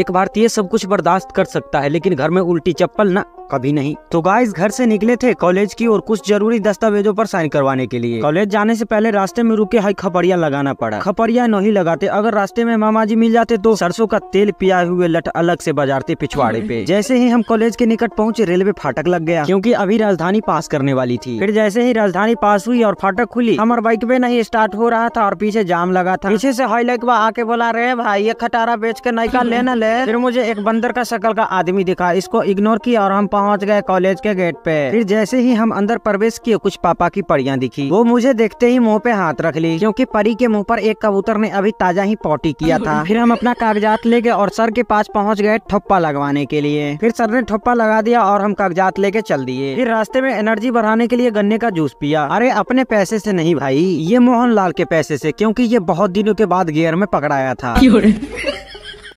एक भारतीय तो सब कुछ बर्दाश्त कर सकता है लेकिन घर में उल्टी चप्पल ना कभी नहीं तो गाइस घर से निकले थे कॉलेज की और कुछ जरूरी दस्तावेजों पर साइन करवाने के लिए कॉलेज जाने से पहले रास्ते में रुके हाई खपरिया लगाना पड़ा खपरिया नहीं लगाते अगर रास्ते में मामा जी मिल जाते तो सरसों का तेल पिया हुए लट अलग से बजारते पिछवाड़े पे जैसे ही हम कॉलेज के निकट पहुँचे रेलवे फाटक लग गया क्यूँकी अभी राजधानी पास करने वाली थी फिर जैसे ही राजधानी पास हुई और फाटक खुली हमारे बाइक पे नहीं स्टार्ट हो रहा था और पीछे जाम लगा था पीछे ऐसी हाई बा आके बोला रे भाई ये खटारा बेच के नयका लेना ले फिर मुझे एक बंदर का शक्ल का आदमी दिखा इसको इग्नोर किया और हम पहुंच गए कॉलेज के गेट पे फिर जैसे ही हम अंदर प्रवेश किए कुछ पापा की परियां दिखी वो मुझे देखते ही मुंह पे हाथ रख ली क्योंकि परी के मुंह पर एक कबूतर ने अभी ताजा ही पोटी किया था फिर हम अपना कागजात ले गए और सर के पास पहुँच गए ठप्पा लगवाने के लिए फिर सर ने ठप्पा लगा दिया और हम कागजात लेके चल दिए फिर रास्ते में एनर्जी बढ़ाने के लिए गन्ने का जूस पिया अरे अपने पैसे से नहीं भाई ये मोहन लाल के पैसे से क्योंकि ये बहुत दिनों के बाद गेयर में पकड़ाया था